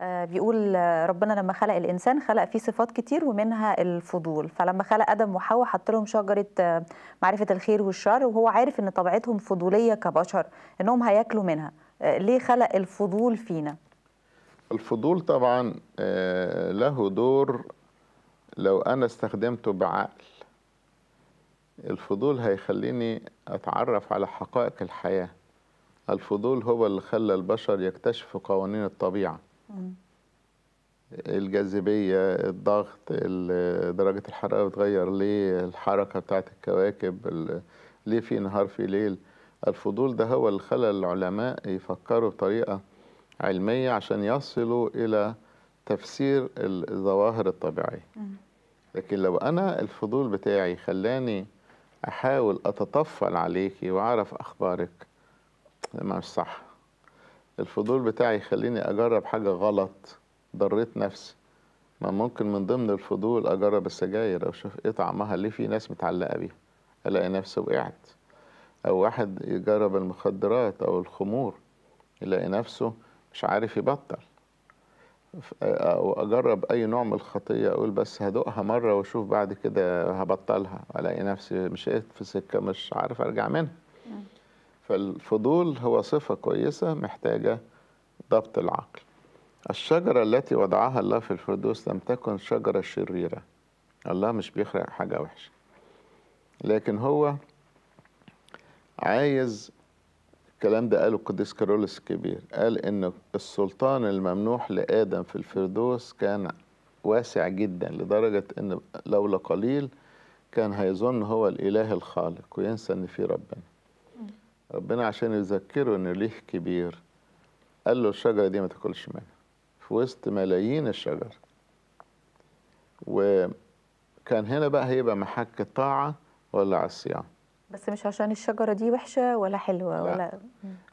آه، بيقول آه، ربنا لما خلق الانسان خلق فيه صفات كتير ومنها الفضول فلما خلق ادم وحواء حط لهم شجره آه، معرفه الخير والشر وهو عارف ان طبيعتهم فضوليه كبشر انهم هياكلوا منها ليه خلق الفضول فينا الفضول طبعا له دور لو انا استخدمته بعقل الفضول هيخليني اتعرف على حقائق الحياه الفضول هو اللي خلى البشر يكتشفوا قوانين الطبيعه الجاذبية الضغط درجة الحرارة بتغير ليه الحركة بتاعت الكواكب ليه في نهار في ليل الفضول ده هو اللي خلى العلماء يفكروا بطريقة علمية عشان يصلوا إلى تفسير الظواهر الطبيعية لكن لو أنا الفضول بتاعي خلاني أحاول أتطفل عليكي وأعرف أخبارك ده مش صح الفضول بتاعي يخليني أجرب حاجة غلط ضريت نفسي ما ممكن من ضمن الفضول أجرب السجاير أو أشوف إيه طعمها ليه في ناس متعلقة بيها ألاقي نفسي وقعت أو واحد يجرب المخدرات أو الخمور يلاقي نفسه مش عارف يبطل أو أجرب أي نوع من الخطية أقول بس هدوقها مرة وأشوف بعد كده هبطلها ألاقي نفسي مشيت في سكة مش عارف أرجع منها فالفضول هو صفة كويسة محتاجة ضبط العقل الشجرة التي وضعها الله في الفردوس لم تكن شجرة شريرة الله مش بيخرق حاجة وحشة لكن هو عايز الكلام ده قاله القديس كارولس الكبير قال ان السلطان الممنوح لادم في الفردوس كان واسع جدا لدرجه ان لولا قليل كان هيظن هو الاله الخالق وينسى ان في ربنا ربنا عشان يذكره إنه ليه كبير قال له الشجرة دي ما تاكلش منها في وسط ملايين الشجر وكان هنا بقى هيبقى محك طاعة ولا عصيان بس مش عشان الشجرة دي وحشة ولا حلوة ولا لا.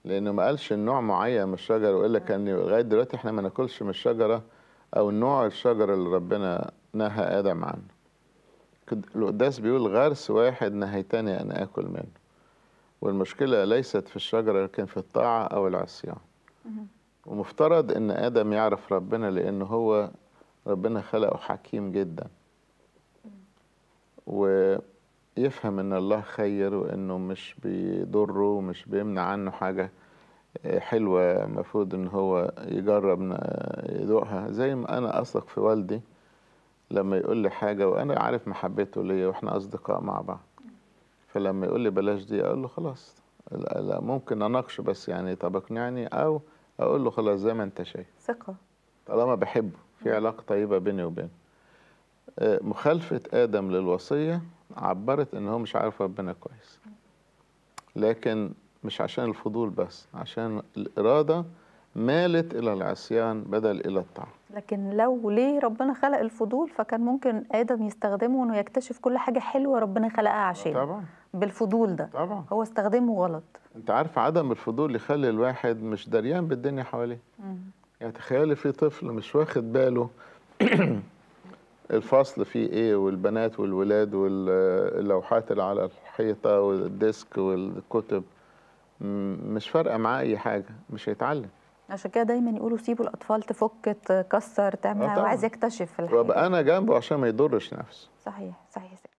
لأنه ما قالش النوع معين من الشجرة وإلا كان لغاية دلوقتي إحنا ما ناكلش من الشجرة أو نوع الشجرة اللي ربنا نهى آدم عنه القداس بيقول غرس واحد نهيتني أن آكل منه والمشكلة ليست في الشجرة لكن في الطاعة أو العصيان ومفترض أن آدم يعرف ربنا لأن هو ربنا خلقه حكيم جدا ويفهم أن الله خير وأنه مش بيضره ومش بيمنع عنه حاجة حلوة المفروض أن هو يجرب يدوقها زي ما أنا أثق في والدي لما يقول لي حاجة وأنا عارف محبته ليا وإحنا أصدقاء مع بعض فلما يقول لي بلاش دي اقول له خلاص لا, لا ممكن اناقشه بس يعني طب اقنعني او اقول له خلاص زي ما انت شايف ثقه طالما بحبه في علاقه طيبه بيني وبينه آه، مخالفه ادم للوصيه عبرت ان هو مش عارف ربنا كويس لكن مش عشان الفضول بس عشان الاراده مالت الى العصيان بدل الى الطاعه لكن لو ليه ربنا خلق الفضول فكان ممكن ادم يستخدمه انه يكتشف كل حاجه حلوه ربنا خلقها عشانه طبعا بالفضول ده طبعا هو استخدمه غلط انت عارف عدم الفضول يخلي الواحد مش دريان بالدنيا حواليه يعني تخيلي في طفل مش واخد باله الفصل فيه ايه والبنات والولاد واللوحات اللي على الحيطه والديسك والكتب مش فارقه معاه اي حاجه مش هيتعلم عشان كده دايما يقولوا سيبوا الاطفال تفك تكسر تعمل آه، عايز يكتشف الحاجه وابقى انا جنبه عشان ما يضرش نفسه صحيح صحيح